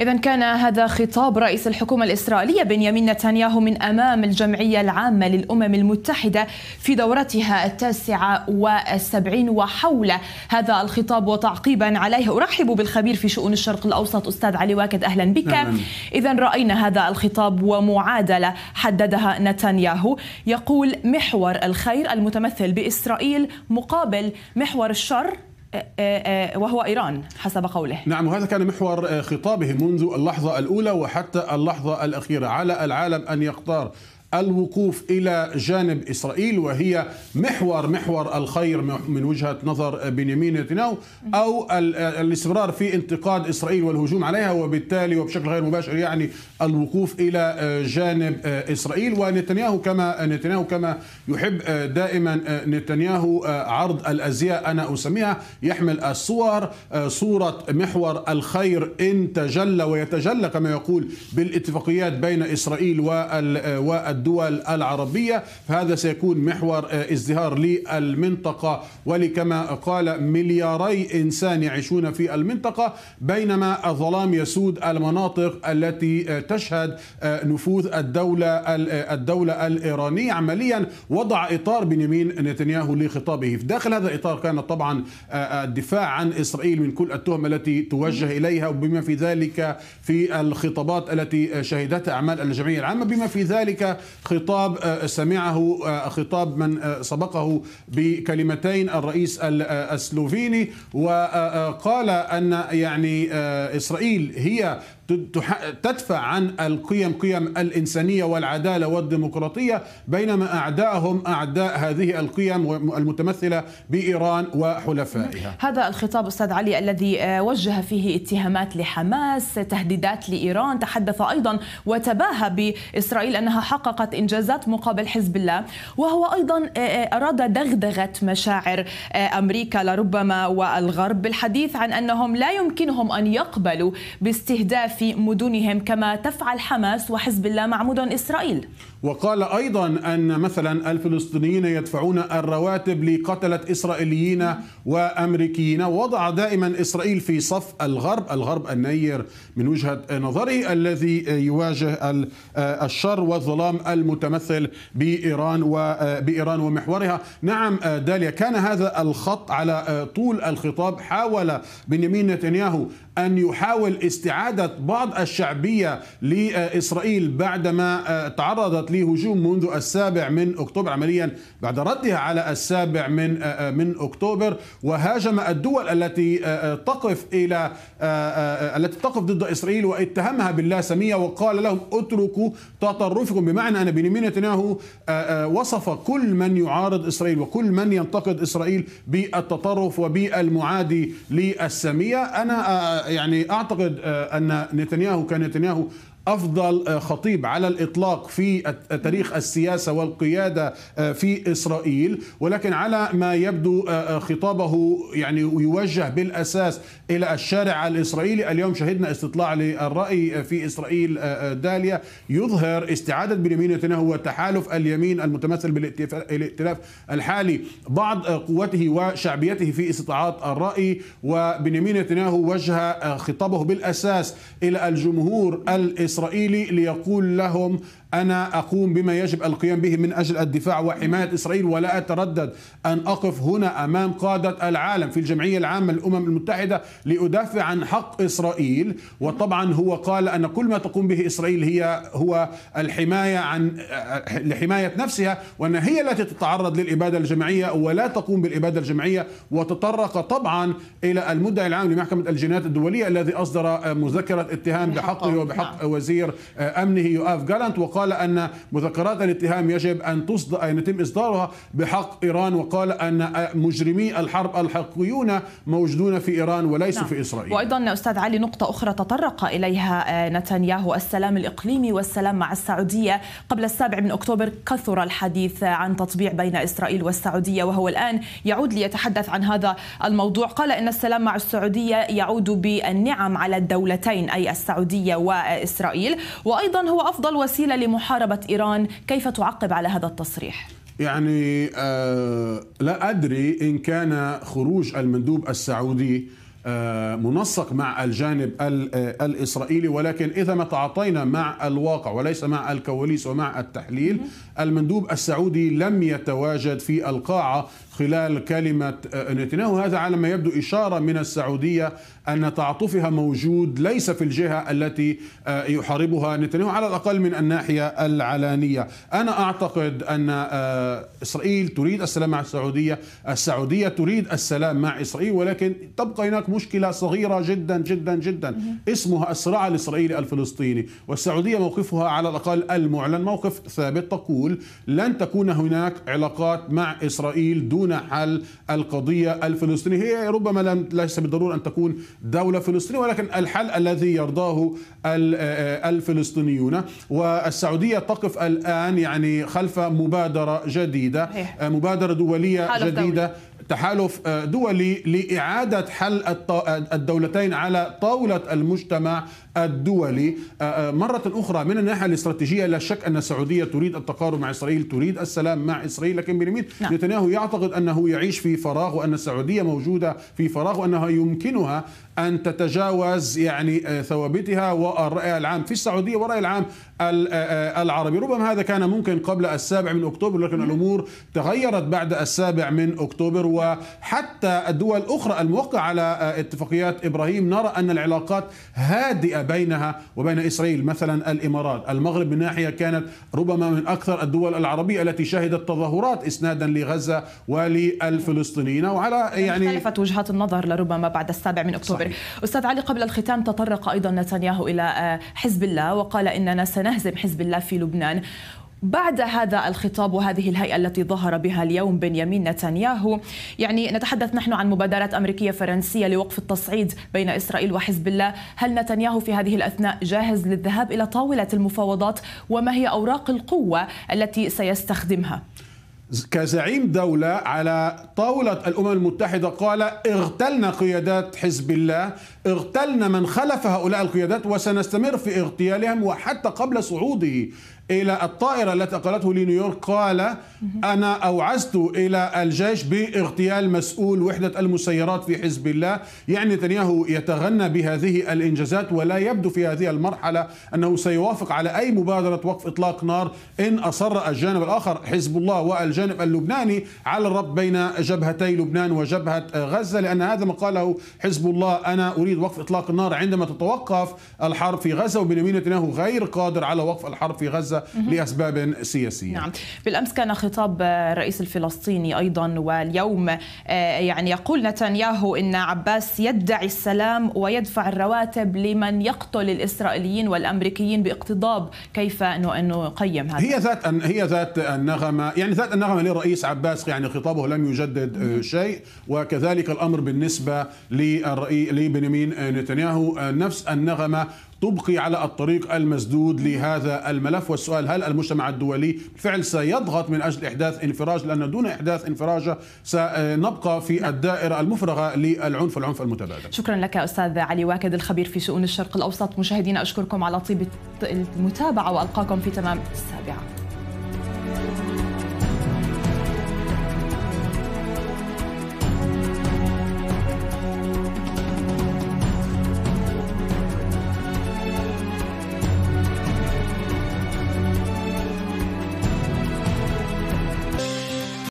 إذا كان هذا خطاب رئيس الحكومة الإسرائيلية بنيامين نتنياهو من أمام الجمعية العامة للأمم المتحدة في دورتها التاسعة والسبعين وحول هذا الخطاب وتعقيبا عليه أرحب بالخبير في شؤون الشرق الأوسط أستاذ علي واكد أهلا بك إذا رأينا هذا الخطاب ومعادلة حددها نتنياهو يقول محور الخير المتمثل بإسرائيل مقابل محور الشر وهو ايران حسب قوله. نعم وهذا كان محور آه، خطابه منذ اللحظه الاولى وحتى اللحظه الاخيره على العالم ان يختار الوقوف الى جانب اسرائيل وهي محور محور الخير من وجهه نظر بنيامين نتنياهو او الاستمرار في انتقاد اسرائيل والهجوم عليها وبالتالي وبشكل غير مباشر يعني الوقوف الى جانب اسرائيل ونتنياهو كما نتنياهو كما يحب دائما نتنياهو عرض الازياء انا اسميها يحمل الصور صوره محور الخير ان تجلى ويتجلى كما يقول بالاتفاقيات بين اسرائيل والدول الدول العربية فهذا سيكون محور آه، ازدهار للمنطقة ولكما قال ملياري إنسان يعيشون في المنطقة بينما الظلام يسود المناطق التي آه، تشهد آه، نفوذ الدولة الدولة الإيرانية عمليا وضع إطار بنيامين نتنياهو لخطابه في داخل هذا الإطار كان طبعا الدفاع عن إسرائيل من كل التهم التي توجه إليها وبما في ذلك في الخطابات التي شهدتها أعمال الجمعية العامة بما في ذلك خطاب آه، سمعه آه، خطاب من آه، سبقه بكلمتين الرئيس السلوفيني وقال ان يعني اسرائيل هي تدفع عن القيم قيم الإنسانية والعدالة والديمقراطية بينما اعدائهم أعداء هذه القيم المتمثلة بإيران وحلفائها هذا الخطاب أستاذ علي الذي وجه فيه اتهامات لحماس تهديدات لإيران تحدث أيضا وتباهى بإسرائيل أنها حققت حققت إنجازات مقابل حزب الله وهو أيضا آه، آه، أراد دغدغة مشاعر آه، أمريكا لربما والغرب بالحديث عن أنهم لا يمكنهم أن يقبلوا باستهداف مدنهم كما تفعل حماس وحزب الله مع مدن إسرائيل وقال أيضا أن مثلا الفلسطينيين يدفعون الرواتب لقتلة إسرائيليين وأمريكيين وضع دائما إسرائيل في صف الغرب الغرب النير من وجهة نظره الذي يواجه الشر والظلام المتمثل بإيران وبإيران آه، ومحورها نعم آه، داليا كان هذا الخط على آه، طول الخطاب حاول بنيامين نتنياهو أن يحاول استعادة بعض الشعبية لإسرائيل بعدما تعرضت لهجوم منذ السابع من أكتوبر عمليا بعد ردها على السابع من من أكتوبر وهاجم الدول التي تقف إلى التي تقف ضد إسرائيل واتهمها باللاسمية وقال لهم اتركوا تطرفكم بمعنى أن بنيامين نتنياهو آه، آه، وصف كل من يعارض إسرائيل وكل من ينتقد إسرائيل بالتطرف وبالمعادي للسامية أنا آه، يعني أعتقد أن نتنياهو نتنياهو أفضل آه، خطيب على الإطلاق في تاريخ السياسة والقيادة آه، في إسرائيل ولكن على ما يبدو آه، خطابه يعني يوجه بالأساس إلى الشارع الإسرائيلي اليوم شهدنا استطلاع للرأي في إسرائيل داليا يظهر استعادة بنيامين نتنياهو وتحالف اليمين المتمثل بالائتلاف الحالي بعض قوته وشعبيته في استطاعات الرأي وبنيامين نتنياهو وجه خطابه بالأساس إلى الجمهور الإسرائيلي الإسرائيلي ليقول لهم أنا أقوم بما يجب القيام به من أجل الدفاع وحماية إسرائيل ولا أتردد أن أقف هنا أمام قادة العالم في الجمعية العامة للأمم المتحدة لأدافع عن حق إسرائيل وطبعا هو قال أن كل ما تقوم به إسرائيل هي هو الحماية عن لحماية نفسها وأن هي التي تتعرض للإبادة الجماعية ولا تقوم بالإبادة الجماعية وتطرق طبعا إلى المدعي العام لمحكمة الجنايات الدولية الذي أصدر مذكرة اتهام بحقه نعم. وبحق نعم. وزير آه، امنه يؤاف جالانت وقال ان مذكرات الاتهام يجب ان تصدر ان يتم اصدارها بحق ايران وقال ان آه، مجرمي الحرب الحقيقيون موجودون في ايران وليسوا نعم. في اسرائيل. وايضا استاذ علي نقطه اخرى تطرق اليها آه، نتنياهو السلام الاقليمي والسلام مع السعوديه قبل السابع من اكتوبر كثر الحديث عن تطبيع بين اسرائيل والسعوديه وهو الان يعود ليتحدث عن هذا الموضوع قال ان السلام مع السعوديه يعود بالنعم على الدولتين اي السعوديه واسرائيل إسرائيل وأيضا هو أفضل وسيلة لمحاربة إيران كيف تعقب على هذا التصريح؟ يعني آه، لا أدري إن كان خروج المندوب السعودي آه، منسق مع الجانب آه، الإسرائيلي ولكن إذا ما تعاطينا مع الواقع وليس مع الكواليس ومع التحليل المندوب السعودي لم يتواجد في القاعة خلال كلمة آه، نتنياهو هذا على ما يبدو إشارة من السعودية أن تعاطفها موجود ليس في الجهة التي آه، يحاربها نتنياهو على الأقل من الناحية العلانية أنا أعتقد أن آه، إسرائيل تريد السلام مع السعودية السعودية تريد السلام مع إسرائيل ولكن تبقى هناك مشكلة صغيرة جدا جدا جدا اسمها الصراع الإسرائيلي الفلسطيني والسعودية موقفها على الأقل المعلن موقف ثابت تقول لن تكون هناك علاقات مع إسرائيل دون دون حل القضية الفلسطينية هي ربما لم ليس بالضرورة أن تكون دولة فلسطينية ولكن الحل الذي يرضاه آه، الفلسطينيون والسعودية تقف الآن يعني خلف مبادرة جديدة آه، مبادرة دولية جديدة تحالف آه، دولي لإعادة حل الدولتين على طاولة المجتمع الدولي آه، آه، مرة أخرى من الناحية الاستراتيجية لا شك أن السعودية تريد التقارب مع إسرائيل تريد السلام مع إسرائيل لكن بنيامين نعم. نتنياهو يعتقد أنه يعيش في فراغ وأن السعودية موجودة في فراغ وأنها يمكنها أن تتجاوز يعني آه، ثوابتها والرأي العام في السعودية والرأي العام العربي ربما هذا كان ممكن قبل السابع من أكتوبر لكن الأمور تغيرت بعد السابع من أكتوبر وحتى الدول الأخرى الموقعة على اتفاقيات إبراهيم نرى أن العلاقات هادئة بينها وبين إسرائيل مثلا الإمارات المغرب من ناحية كانت ربما من أكثر الدول العربية التي شهدت تظاهرات إسنادا لغزة وللفلسطينيين وعلى يعني اختلفت وجهات النظر لربما بعد السابع من أكتوبر صحيح. أستاذ علي قبل الختام تطرق أيضا نتنياهو إلى آه، حزب الله وقال إننا سنهزم حزب الله في لبنان بعد هذا الخطاب وهذه الهيئة التي ظهر بها اليوم بنيامين نتنياهو يعني نتحدث نحن عن مبادرات أمريكية فرنسية لوقف التصعيد بين إسرائيل وحزب الله هل نتنياهو في هذه الأثناء جاهز للذهاب إلى طاولة المفاوضات وما هي أوراق القوة التي سيستخدمها؟ كزعيم دولة على طاولة الأمم المتحدة قال اغتلنا قيادات حزب الله اغتلنا من خلف هؤلاء القيادات وسنستمر في اغتيالهم وحتى قبل صعوده إلى الطائرة التي أقلته لنيويورك قال أنا أوعزت إلى الجيش باغتيال مسؤول وحدة المسيرات في حزب الله يعني نتنياهو يتغنى بهذه الإنجازات ولا يبدو في هذه المرحلة أنه سيوافق على أي مبادرة وقف إطلاق نار إن أصر الجانب الآخر حزب الله والجانب اللبناني على الربط بين جبهتي لبنان وجبهة غزة لأن هذا ما قاله حزب الله أنا أريد يريد وقف إطلاق النار عندما تتوقف الحرب في غزة وبنيامين نتنياهو غير قادر على وقف الحرب في غزة لأسباب سياسية نعم بالأمس كان خطاب الرئيس الفلسطيني أيضا واليوم آه، يعني يقول نتنياهو إن عباس يدعي السلام ويدفع الرواتب لمن يقتل الإسرائيليين والأمريكيين باقتضاب كيف انه نقيم هذا هي ذات هي ذات النغمة يعني ذات النغمة للرئيس عباس يعني خطابه لم يجدد آه، شيء وكذلك الأمر بالنسبة لبنيامين بنيامين نتنياهو نفس النغمة تبقي على الطريق المسدود لهذا الملف والسؤال هل المجتمع الدولي بالفعل سيضغط من أجل إحداث انفراج لأن دون إحداث انفراجة سنبقى في الدائرة المفرغة للعنف والعنف المتبادل شكرا لك أستاذ علي واكد الخبير في شؤون الشرق الأوسط مشاهدينا أشكركم على طيبة المتابعة وألقاكم في تمام السابعة